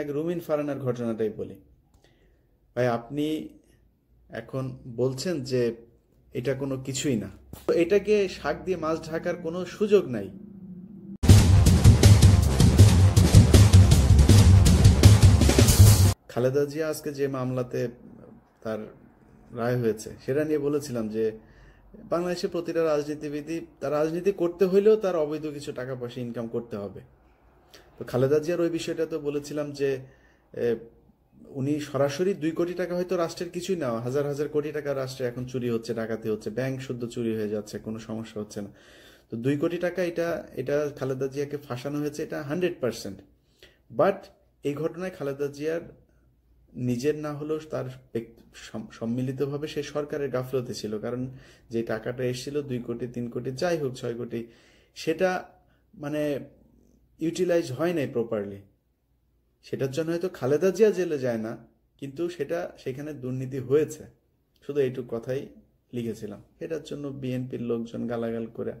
এক রুমিন ফারানার ঘটনাটাই বলি ভাই আপনি এখন বলছেন যে এটা কোনো কিছুই না তো এটাকে শাক দিয়ে মাছ ঢাকার কোনো সুযোগ নাই খালেদা জিয়া আজকে যে মামলাতে তার রায় হয়েছে সেটা নিয়ে বলেছিলাম যে বাংলাদেশে প্রতিটা রাজনীতিবিদি তার রাজনীতি করতে হইলেও তার অবৈধ কিছু টাকা পয়সা ইনকাম করতে হবে তো খালেদা জিয়ার ওই বিষয়টা তো বলেছিলাম যে উনি সরাসরি দুই কোটি টাকা হয়তো রাষ্ট্রের কিছুই না হাজার হাজার কোটি টাকা রাষ্ট্রে এখন চুরি হচ্ছে ডাকাতি হচ্ছে ব্যাংক শুদ্ধ চুরি হয়ে যাচ্ছে কোনো সমস্যা হচ্ছে না তো দুই কোটি টাকা এটা এটা খালেদা জিয়াকে ফাঁসানো হয়েছে এটা হান্ড্রেড পারসেন্ট বাট এই ঘটনায় খালেদা জিয়ার নিজের না হলেও তার সম্মিলিতভাবে সে সরকারের গাফলতে ছিল কারণ যে টাকাটা এসেছিল দুই কোটি তিন কোটি যাই হোক ছয় কোটি সেটা মানে ইউটিলাইজ হয় নাই প্রপারলি সেটার জন্য হয়তো খালেদা জিয়া জেলে যায় না কিন্তু সেটা সেখানে দুর্নীতি হয়েছে শুধু এইটুক কথাই লিখেছিলাম এটার জন্য বিএনপির লোকজন গালাগাল করে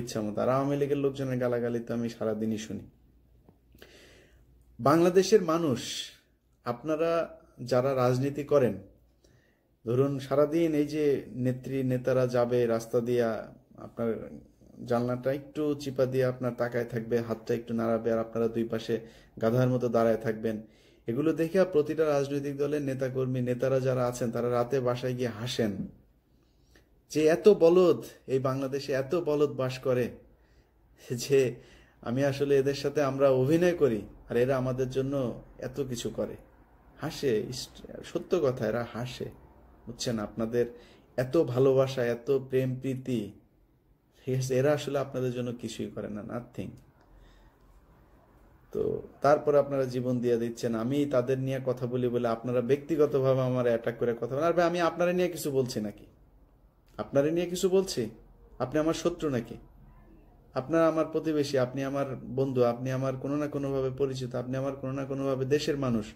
ইচ্ছা মতো আর আওয়ামী লীগের লোকজনের গালাগালি তো আমি সারাদিনই শুনি বাংলাদেশের মানুষ আপনারা যারা রাজনীতি করেন ধরুন সারাদিন এই যে নেত্রী নেতারা যাবে রাস্তা দিয়া আপনার জানলাটা একটু চিপা দিয়ে আপনার তাকায় থাকবে হাতটা একটু নাড়াবে আর আপনারা দুই পাশে গাধার মতো দাঁড়ায় থাকবেন এগুলো দেখে প্রতিটা রাজনৈতিক দলের নেতাকর্মী নেতারা যারা আছেন তারা রাতে বাসায় গিয়ে হাসেন যে এত বলদ এই বাংলাদেশে এত বলদ বাস করে যে আমি আসলে এদের সাথে আমরা অভিনয় করি আর এরা আমাদের জন্য এত কিছু করে হাসে সত্য কথা এরা হাসে বুঝছেন আপনাদের এত ভালোবাসা এত প্রেম প্রীতি ঠিক আছে এরা আসলে আপনাদের জন্য কিছুই করে না নাথিং তো তারপর আপনারা জীবন দিয়ে দিচ্ছেন আমি তাদের নিয়ে কথা বলি বলে আপনারা ব্যক্তিগতভাবে আমার অ্যাটাক করে কথা বলেন আর আমি আপনারা নিয়ে কিছু বলছি নাকি আপনারা নিয়ে কিছু বলছি আপনি আমার শত্রু নাকি আপনারা আমার প্রতিবেশী আপনি আমার বন্ধু আপনি আমার কোনো না কোনোভাবে পরিচিত আপনি আমার কোনো না কোনোভাবে দেশের মানুষ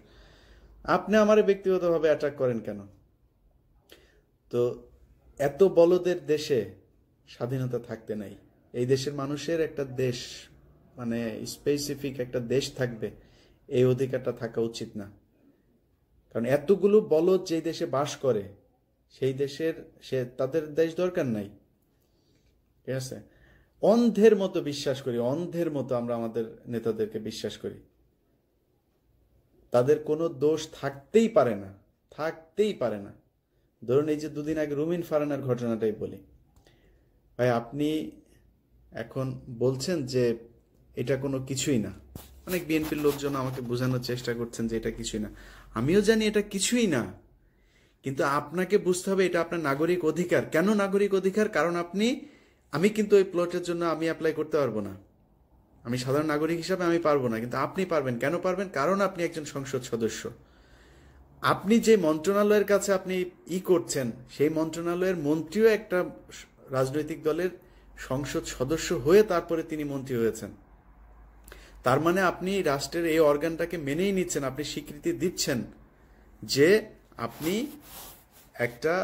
আপনি আমার ব্যক্তিগতভাবে অ্যাট্রাক্ট করেন কেন তো এত বলদের দেশে স্বাধীনতা থাকতে নাই এই দেশের মানুষের একটা দেশ মানে স্পেসিফিক একটা দেশ থাকবে এই অধিকারটা থাকা উচিত না কারণ এতগুলো বলদ যেই দেশে বাস করে সেই দেশের সে তাদের দেশ দরকার নাই ঠিক আছে অন্ধের মতো বিশ্বাস করি অন্ধের মতো আমরা আমাদের নেতাদেরকে বিশ্বাস করি তাদের কোনো দোষ থাকতেই পারে না থাকতেই পারে না ধরুন এই যে দুদিন আগে রুমিন ফারানার ঘটনাটাই বলি ভাই আপনি এখন বলছেন যে এটা কোনো কিছুই না অনেক বিএনপির লোকজন আমাকে বোঝানোর চেষ্টা করছেন যে এটা কিছুই না আমিও জানি এটা কিছুই না কিন্তু আপনাকে বুঝতে হবে এটা আপনার নাগরিক অধিকার কেন নাগরিক অধিকার কারণ আপনি আমি কিন্তু ওই প্লটের জন্য আমি অ্যাপ্লাই করতে পারবো না আমি সাধারণ নাগরিক হিসাবে আমি পারবো না কিন্তু আপনি পারবেন কেন পারবেন কারণ আপনি একজন সংসদ সদস্য আপনি যে মন্ত্রণালয়ের কাছে আপনি ই করছেন সেই মন্ত্রণালয়ের মন্ত্রীও একটা রাজনৈতিক দলের সংসদ সদস্য হয়ে তারপরে তিনি মন্ত্রী হয়েছেন তার মানে আপনি রাষ্ট্রের এই অর্গানটাকে মেনেই নিচ্ছেন আপনি স্বীকৃতি দিচ্ছেন যে আপনি একটা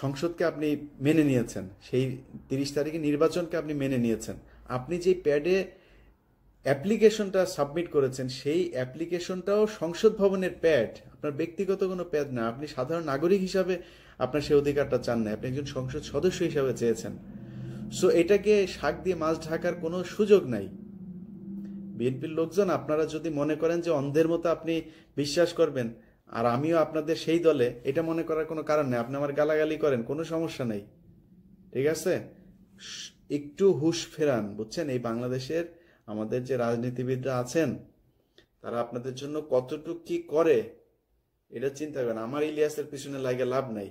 সংসদকে আপনি মেনে নিয়েছেন সেই তিরিশ তারিখে নির্বাচনকে আপনি মেনে নিয়েছেন আপনি যে প্যাডে অ্যাপ্লিকেশনটা সাবমিট করেছেন সেই অ্যাপ্লিকেশনটাও সংসদ ভবনের প্যাড আপনার ব্যক্তিগত কোনো প্যাড না আপনি সাধারণ নাগরিক হিসাবে আপনার সেই অধিকারটা চান না আপনি একজন সংসদ সদস্য হিসাবে চেয়েছেন সো এটাকে শাক দিয়ে মাছ ঢাকার কোনো সুযোগ নাই বিএনপির লোকজন আপনারা যদি মনে করেন যে অন্ধের মতো আপনি বিশ্বাস করবেন আর আমিও আপনাদের সেই দলে এটা মনে করার কোনো কারণ নেই আপনি আমার গালাগালি করেন কোনো সমস্যা নেই ঠিক আছে একটু হুশ ফেরান বুঝছেন এই বাংলাদেশের আমাদের যে রাজনীতিবিদরা আছেন তারা আপনাদের জন্য কতটুকু কি করে এটা চিন্তা করেন আমার ইলিয়াসের পিছনে লাগে লাভ নাই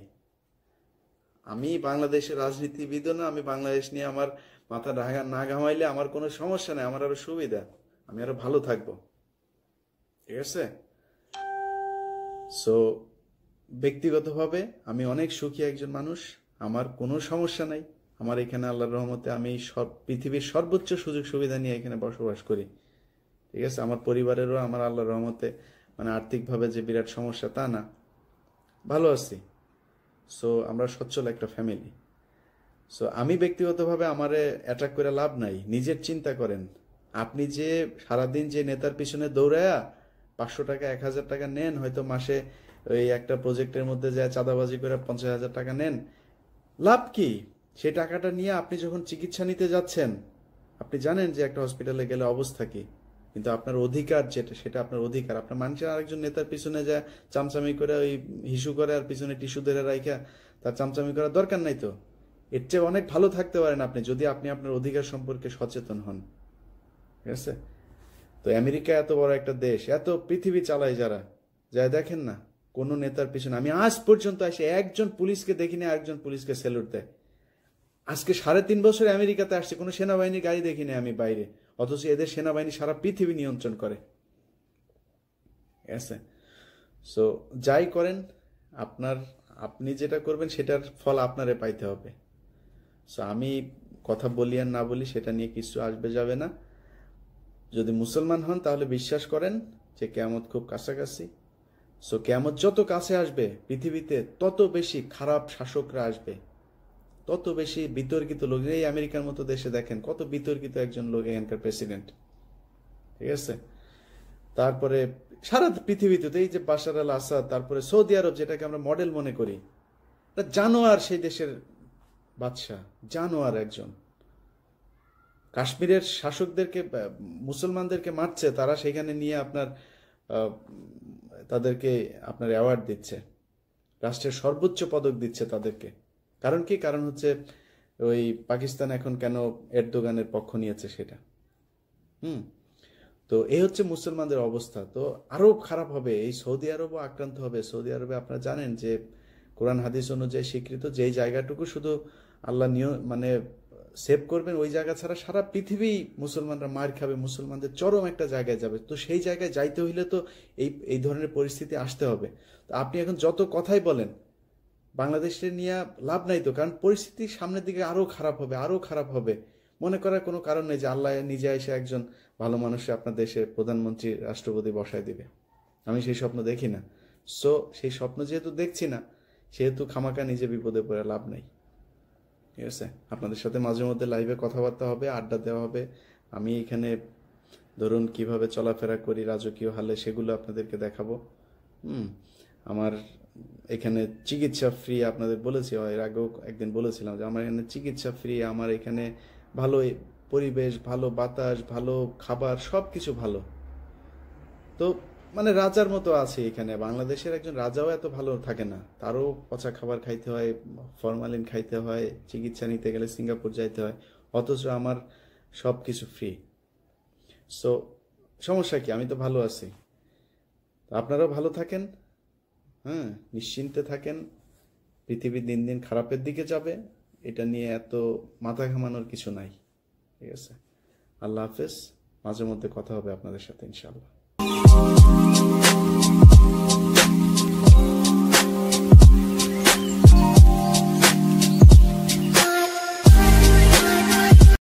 আমি বাংলাদেশের রাজনীতিবিদও না আমি বাংলাদেশ নিয়ে আমার মাথা ঢাকা না ঘামাইলে আমার কোনো সমস্যা নেই আমার আরো সুবিধা আমি আরো ভালো থাকব ঠিক আছে সো ব্যক্তিগতভাবে আমি অনেক সুখী একজন মানুষ আমার কোনো সমস্যা নাই আমার এখানে আল্লাহর রহমতে আমি সব পৃথিবীর সর্বোচ্চ সুযোগ সুবিধা নিয়ে এখানে বসবাস করি ঠিক আছে আমার পরিবারেরও আমার আল্লাহর রহমতে মানে আর্থিকভাবে যে বিরাট সমস্যা তা না ভালো আছি সো আমরা সচ্ছল একটা ফ্যামিলি সো আমি ব্যক্তিগতভাবে আমারে অ্যাটাক করে লাভ নাই নিজের চিন্তা করেন আপনি যে সারাদিন যে নেতার পিছনে দৌড়ায়া পাঁচশো টাকা এক হাজার টাকা নেন হয়তো মাসে ওই একটা প্রজেক্টের মধ্যে যায় চাঁদাবাজি করে পঞ্চাশ হাজার টাকা নেন লাভ কি সেই টাকাটা নিয়ে আপনি যখন চিকিৎসা নিতে যাচ্ছেন আপনি জানেন যে একটা হসপিটালে গেলে অবস্থা কি কিন্তু আপনার অধিকার যেটা সেটা আপনার অধিকার আপনার মানুষের আরেকজন নেতার পিছনে যা চামচামি করে ওই হিসু করে আর পিছনে টিস্যু ধরে রাখা তার চামচামি করার দরকার নাই তো এর চেয়ে অনেক ভালো থাকতে পারেন আপনি যদি আপনি আপনার অধিকার সম্পর্কে সচেতন হন ঠিক আছে তো আমেরিকা এত বড় একটা দেশ এত পৃথিবী চালায় যারা যা দেখেন না কোনো নেতার পিছনে আমি আজ পর্যন্ত আসে একজন পুলিশকে দেখিনি আরেকজন পুলিশকে স্যালুট দেয় আজকে সাড়ে তিন বছরে আমেরিকাতে আসছে কোনো সেনাবাহিনী গাড়ি দেখিনি আমি বাইরে অথচ এদের সেনাবাহিনী সারা পৃথিবী নিয়ন্ত্রণ করে আছে সো যাই করেন আপনার আপনি যেটা করবেন সেটার ফল আপনারে পাইতে হবে সো আমি কথা বলি আর না বলি সেটা নিয়ে কিছু আসবে যাবে না যদি মুসলমান হন তাহলে বিশ্বাস করেন যে কেয়ামত খুব কাছাকাছি সো কেয়ামত যত কাছে আসবে পৃথিবীতে তত বেশি খারাপ শাসকরা আসবে তত বেশি বিতর্কিত লোক এই আমেরিকার মতো দেশে দেখেন কত বিতর্কিত একজন লোক এখানকার প্রেসিডেন্ট ঠিক আছে তারপরে সারা পৃথিবীতে এই যে বাসার আল আসাদ তারপরে সৌদি আরব যেটাকে আমরা মডেল মনে করি জানোয়ার সেই দেশের বাদশাহ জানোয়ার একজন কাশ্মীরের শাসকদেরকে মুসলমানদেরকে মারছে তারা সেখানে নিয়ে আপনার তাদেরকে আপনার অ্যাওয়ার্ড দিচ্ছে রাষ্ট্রের সর্বোচ্চ পদক দিচ্ছে তাদেরকে কারণ কি কারণ হচ্ছে ওই পাকিস্তান এখন কেন এরদোগানের পক্ষ নিয়েছে সেটা হুম তো এই হচ্ছে মুসলমানদের অবস্থা তো আরও খারাপ হবে এই সৌদি আরবও আক্রান্ত হবে সৌদি আরবে আপনারা জানেন যে কোরআন হাদিস অনুযায়ী স্বীকৃত যেই জায়গাটুকু শুধু আল্লাহ নিয়ম মানে সেভ করবেন ওই জায়গা ছাড়া সারা পৃথিবী মুসলমানরা মার খাবে মুসলমানদের চরম একটা জায়গায় যাবে তো সেই জায়গায় যাইতে হইলে তো এই এই ধরনের পরিস্থিতি আসতে হবে তো আপনি এখন যত কথাই বলেন বাংলাদেশে নিয়ে লাভ নাই তো কারণ পরিস্থিতি সামনের দিকে আরও খারাপ হবে আরও খারাপ হবে মনে করার কোনো কারণ নেই যে আল্লাহ নিজে এসে একজন ভালো মানুষে আপনার দেশের প্রধানমন্ত্রী রাষ্ট্রপতি বসায় দিবে আমি সেই স্বপ্ন দেখি না সো সেই স্বপ্ন যেহেতু দেখছি না সেহেতু খামাকা নিজে বিপদে পড়ে লাভ নেই ঠিক আছে আপনাদের সাথে মাঝে মধ্যে লাইভে কথাবার্তা হবে আড্ডা দেওয়া হবে আমি এখানে ধরুন কিভাবে চলাফেরা করি রাজকীয় হালে সেগুলো আপনাদেরকে দেখাবো হুম আমার এখানে চিকিৎসা ফ্রি আপনাদের বলেছি এর আগেও একদিন বলেছিলাম যে আমার এখানে চিকিৎসা ফ্রি আমার এখানে ভালো পরিবেশ ভালো বাতাস ভালো খাবার সব কিছু ভালো তো মানে রাজার মতো আছে এখানে বাংলাদেশের একজন রাজাও এত ভালো থাকে না তারও পচা খাবার খাইতে হয় ফরমালিন খাইতে হয় চিকিৎসা নিতে গেলে সিঙ্গাপুর যাইতে হয় অথচ আমার সব কিছু ফ্রি সো সমস্যা কি আমি তো ভালো আছি আপনারাও ভালো থাকেন হ্যাঁ নিশ্চিন্তে থাকেন পৃথিবী দিন দিন খারাপের দিকে যাবে এটা নিয়ে এত মাথা ঘামানোর কিছু নাই ঠিক আছে আল্লাহ হাফেজ মাঝে মধ্যে কথা হবে আপনাদের সাথে ইনশাল্লাহ